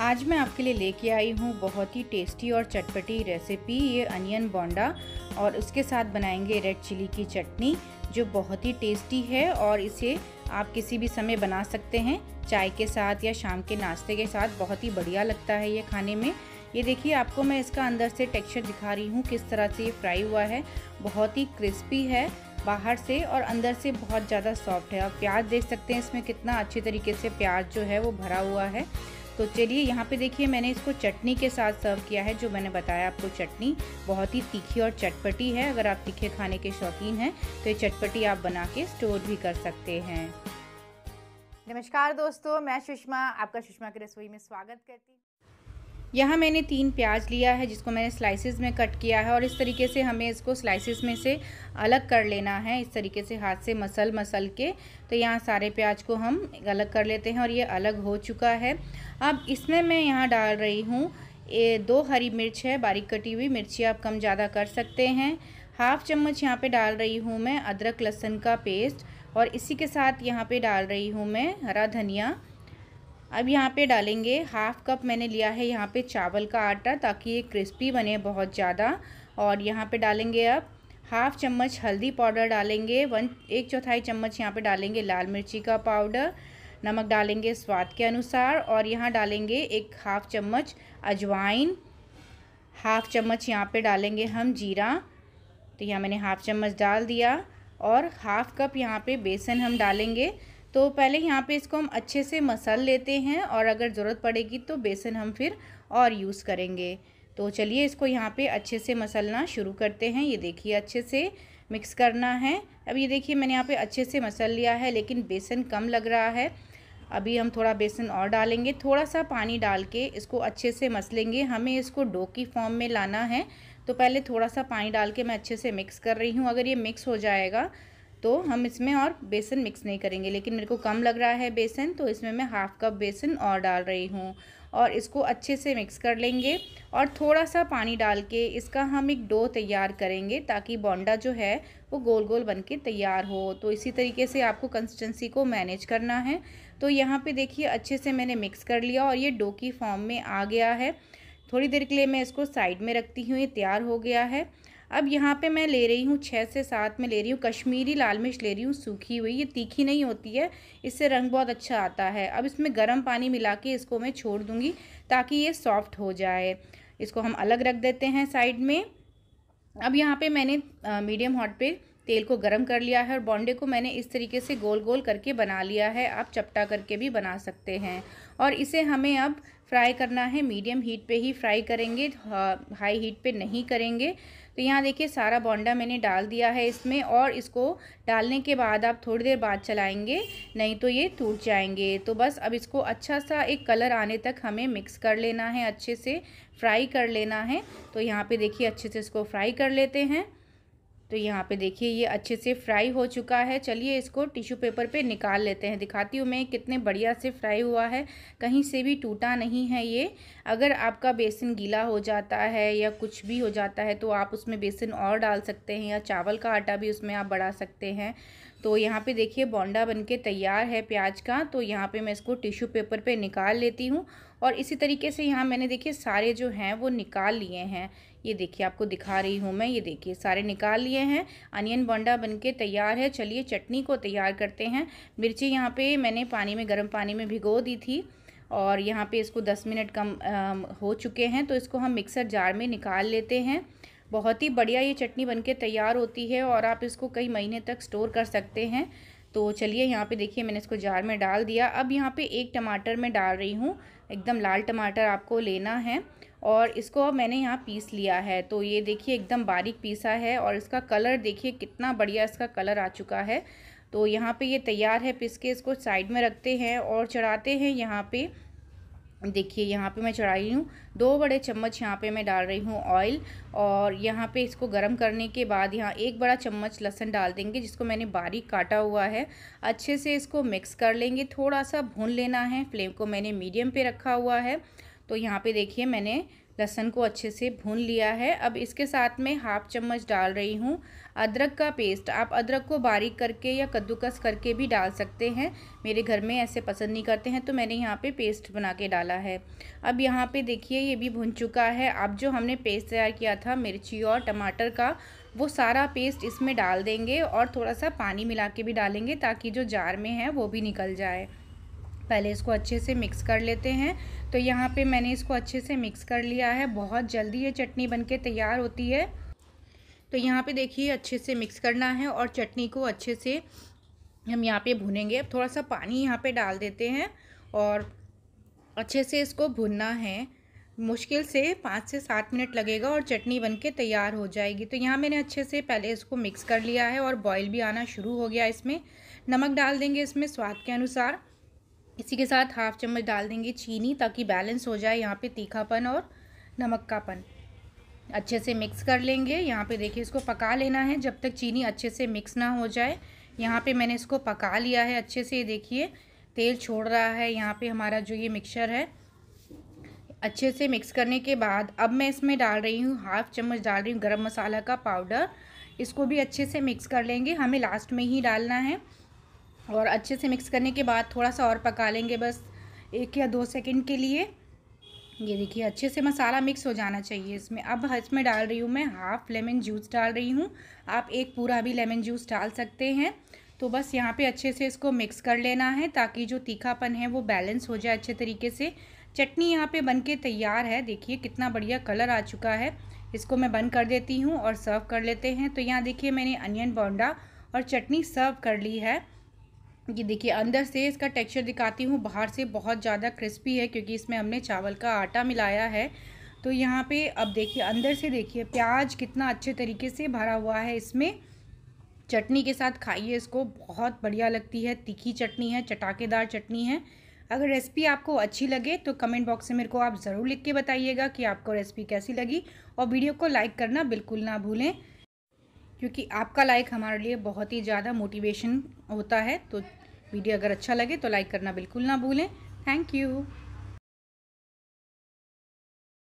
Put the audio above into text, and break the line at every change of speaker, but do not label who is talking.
आज मैं आपके लिए लेके आई हूँ बहुत ही टेस्टी और चटपटी रेसिपी ये अनियन बोंडा और उसके साथ बनाएंगे रेड चिली की चटनी जो बहुत ही टेस्टी है और इसे आप किसी भी समय बना सकते हैं चाय के साथ या शाम के नाश्ते के साथ बहुत ही बढ़िया लगता है ये खाने में ये देखिए आपको मैं इसका अंदर से टेक्सचर दिखा रही हूँ किस तरह से ये फ्राई हुआ है बहुत ही क्रिस्पी है बाहर से और अंदर से बहुत ज़्यादा सॉफ्ट है और प्याज देख सकते हैं इसमें कितना अच्छे तरीके से प्याज जो है वो भरा हुआ है तो चलिए यहाँ पे देखिए मैंने इसको चटनी के साथ सर्व किया है जो मैंने बताया आपको चटनी बहुत ही तीखी और चटपटी है अगर आप तीखे खाने के शौकीन हैं तो ये चटपटी आप बना के स्टोर भी कर सकते हैं नमस्कार दोस्तों मैं सुषमा आपका सुषमा की रसोई में स्वागत करती हूँ यहाँ मैंने तीन प्याज लिया है जिसको मैंने स्लाइसेस में कट किया है और इस तरीके से हमें इसको स्लाइसेस में से अलग कर लेना है इस तरीके से हाथ से मसल मसल के तो यहाँ सारे प्याज को हम अलग कर लेते हैं और ये अलग हो चुका है अब इसमें मैं यहाँ डाल रही हूँ दो हरी मिर्च है बारीक कटी हुई मिर्ची आप कम ज़्यादा कर सकते हैं हाफ़ चम्मच यहाँ पे डाल रही हूँ मैं अदरक लहसुन का पेस्ट और इसी के साथ यहाँ पे डाल रही हूँ मैं हरा धनिया अब यहाँ पे डालेंगे हाफ़ कप मैंने लिया है यहाँ पे चावल का आटा ताकि ये क्रिस्पी बने बहुत ज़्यादा और यहाँ पे डालेंगे अब हाफ़ चम्मच हल्दी पाउडर डालेंगे वन एक चौथाई चम्मच यहाँ पे डालेंगे लाल मिर्ची का पाउडर नमक डालेंगे स्वाद के अनुसार और यहाँ डालेंगे एक हाफ़ चम्मच अजवाइन हाफ़ चम्मच यहाँ पर डालेंगे हम जीरा तो यहाँ मैंने हाफ़ चम्मच डाल दिया और हाफ़ कप यहाँ पर बेसन हम डालेंगे तो पहले यहाँ पे इसको हम अच्छे से मसल लेते हैं और अगर ज़रूरत पड़ेगी तो बेसन हम फिर और यूज़ करेंगे तो चलिए इसको यहाँ पे अच्छे से मसलना शुरू करते हैं ये देखिए अच्छे से मिक्स करना है अब ये देखिए मैंने यहाँ पे अच्छे से मसल लिया है लेकिन बेसन कम लग रहा है अभी हम थोड़ा बेसन और डालेंगे थोड़ा सा पानी डाल के इसको अच्छे से मसलेंगे हमें इसको डो की फॉर्म में लाना है तो पहले थोड़ा सा पानी डाल के मैं अच्छे से मिक्स कर रही हूँ अगर ये मिक्स हो जाएगा तो हम इसमें और बेसन मिक्स नहीं करेंगे लेकिन मेरे को कम लग रहा है बेसन तो इसमें मैं हाफ़ कप बेसन और डाल रही हूँ और इसको अच्छे से मिक्स कर लेंगे और थोड़ा सा पानी डाल के इसका हम एक डो तैयार करेंगे ताकि बोंडा जो है वो गोल गोल बन के तैयार हो तो इसी तरीके से आपको कंसिस्टेंसी को मैनेज करना है तो यहाँ पे देखिए अच्छे से मैंने मिक्स कर लिया और ये डो की फॉर्म में आ गया है थोड़ी देर के लिए मैं इसको साइड में रखती हूँ ये तैयार हो गया है अब यहाँ पे मैं ले रही हूँ छः से सात में ले रही हूँ कश्मीरी लाल मिर्च ले रही हूँ सूखी हुई ये तीखी नहीं होती है इससे रंग बहुत अच्छा आता है अब इसमें गर्म पानी मिला के इसको मैं छोड़ दूँगी ताकि ये सॉफ्ट हो जाए इसको हम अलग रख देते हैं साइड में अब यहाँ पे मैंने मीडियम हॉट पे तेल को गर्म कर लिया है और बॉन्डे को मैंने इस तरीके से गोल गोल करके बना लिया है आप चपटा करके भी बना सकते हैं और इसे हमें अब फ्राई करना है मीडियम हीट पे ही फ्राई करेंगे हाई हीट पे नहीं करेंगे तो यहाँ देखिए सारा बॉन्डा मैंने डाल दिया है इसमें और इसको डालने के बाद आप थोड़ी देर बाद चलाएंगे नहीं तो ये टूट जाएंगे तो बस अब इसको अच्छा सा एक कलर आने तक हमें मिक्स कर लेना है अच्छे से फ्राई कर लेना है तो यहाँ पे देखिए अच्छे से इसको फ्राई कर लेते हैं तो यहाँ पे देखिए ये अच्छे से फ्राई हो चुका है चलिए इसको टिश्यू पेपर पे निकाल लेते हैं दिखाती हूँ मैं कितने बढ़िया से फ्राई हुआ है कहीं से भी टूटा नहीं है ये अगर आपका बेसन गीला हो जाता है या कुछ भी हो जाता है तो आप उसमें बेसन और डाल सकते हैं या चावल का आटा भी उसमें आप बढ़ा सकते हैं तो यहाँ पे देखिए बोंडा बनके तैयार है प्याज का तो यहाँ पे मैं इसको टिश्यू पेपर पे निकाल लेती हूँ और इसी तरीके से यहाँ मैंने देखिए सारे जो हैं वो निकाल लिए हैं ये देखिए आपको दिखा रही हूँ मैं ये देखिए सारे निकाल लिए हैं अनियन बोंडा बनके तैयार है चलिए चटनी को तैयार करते हैं मिर्ची यहाँ पे मैंने पानी में गर्म पानी में भिगो दी थी और यहाँ पे इसको 10 मिनट कम आ, हो चुके हैं तो इसको हम मिक्सर जार में निकाल लेते हैं बहुत ही बढ़िया ये चटनी बन तैयार होती है और आप इसको कई महीने तक स्टोर कर सकते हैं तो चलिए यहाँ पे देखिए मैंने इसको जार में डाल दिया अब यहाँ पे एक टमाटर में डाल रही हूँ एकदम लाल टमाटर आपको लेना है और इसको अब मैंने यहाँ पीस लिया है तो ये देखिए एकदम बारीक पीसा है और इसका कलर देखिए कितना बढ़िया इसका कलर आ चुका है तो यहाँ पे ये तैयार है पिस के इसको साइड में रखते हैं और चढ़ाते हैं यहाँ पे देखिए यहाँ पे मैं चढ़ा रही हूँ दो बड़े चम्मच यहाँ पे मैं डाल रही हूँ ऑयल और यहाँ पे इसको गर्म करने के बाद यहाँ एक बड़ा चम्मच लहसन डाल देंगे जिसको मैंने बारीक काटा हुआ है अच्छे से इसको मिक्स कर लेंगे थोड़ा सा भून लेना है फ्लेम को मैंने मीडियम पे रखा हुआ है तो यहाँ पे देखिए मैंने लहसन को अच्छे से भून लिया है अब इसके साथ में हाफ चम्मच डाल रही हूँ अदरक का पेस्ट आप अदरक को बारीक करके या कद्दूकस करके भी डाल सकते हैं मेरे घर में ऐसे पसंद नहीं करते हैं तो मैंने यहाँ पे पेस्ट बना के डाला है अब यहाँ पे देखिए ये भी भुन चुका है अब जो हमने पेस्ट तैयार किया था मिर्ची और टमाटर का वो सारा पेस्ट इसमें डाल देंगे और थोड़ा सा पानी मिला के भी डालेंगे ताकि जो जार में है वो भी निकल जाए पहले इसको अच्छे से मिक्स कर लेते हैं तो यहाँ पे मैंने इसको अच्छे से मिक्स कर लिया है बहुत जल्दी ये चटनी बनके तैयार होती है तो यहाँ पे देखिए अच्छे से मिक्स करना है और चटनी को अच्छे से हम यहाँ पे भुनेंगे अब थोड़ा सा पानी यहाँ पे डाल देते हैं और अच्छे से इसको भुनना है मुश्किल से पाँच से सात मिनट लगेगा और चटनी बन के तैयार हो जाएगी तो यहाँ मैंने अच्छे से पहले इसको मिक्स कर लिया है और बॉईल भी आना शुरू हो गया इसमें नमक डाल देंगे इसमें स्वाद के अनुसार इसी के साथ हाफ चम्मच डाल देंगे चीनी ताकि बैलेंस हो जाए यहाँ पे तीखापन और नमक कापन अच्छे से मिक्स कर लेंगे यहाँ पे देखिए इसको पका लेना है जब तक चीनी अच्छे से मिक्स ना हो जाए यहाँ पे मैंने इसको पका लिया है अच्छे से देखिए तेल छोड़ रहा है यहाँ पे हमारा जो ये मिक्सर है अच्छे से मिक्स करने के बाद अब मैं इसमें डाल रही हूँ हाफ चम्मच डाल रही हूँ गर्म मसाला का पाउडर इसको भी अच्छे से मिक्स कर लेंगे हमें लास्ट में ही डालना है और अच्छे से मिक्स करने के बाद थोड़ा सा और पका लेंगे बस एक या दो सेकंड के लिए ये देखिए अच्छे से मसाला मिक्स हो जाना चाहिए इसमें अब इसमें डाल रही हूँ मैं हाफ़ लेमन जूस डाल रही हूँ आप एक पूरा भी लेमन जूस डाल सकते हैं तो बस यहाँ पे अच्छे से इसको मिक्स कर लेना है ताकि जो तीखापन है वो बैलेंस हो जाए अच्छे तरीके से चटनी यहाँ पे बन के तैयार है देखिए कितना बढ़िया कलर आ चुका है इसको मैं बंद कर देती हूँ और सर्व कर लेते हैं तो यहाँ देखिए मैंने अनियन बोंडा और चटनी सर्व कर ली है ये देखिए अंदर से इसका टेक्सचर दिखाती हूँ बाहर से बहुत ज़्यादा क्रिस्पी है क्योंकि इसमें हमने चावल का आटा मिलाया है तो यहाँ पे अब देखिए अंदर से देखिए प्याज कितना अच्छे तरीके से भरा हुआ है इसमें चटनी के साथ खाइए इसको बहुत बढ़िया लगती है तीखी चटनी है चटाकेदार चटनी है अगर रेसिपी आपको अच्छी लगे तो कमेंट बॉक्स में मेरे को आप ज़रूर लिख के बताइएगा कि आपको रेसिपी कैसी लगी और वीडियो को लाइक करना बिल्कुल ना भूलें क्योंकि आपका लाइक हमारे लिए बहुत ही ज़्यादा मोटिवेशन होता है तो वीडियो अगर अच्छा लगे तो लाइक करना बिल्कुल ना भूलें थैंक यू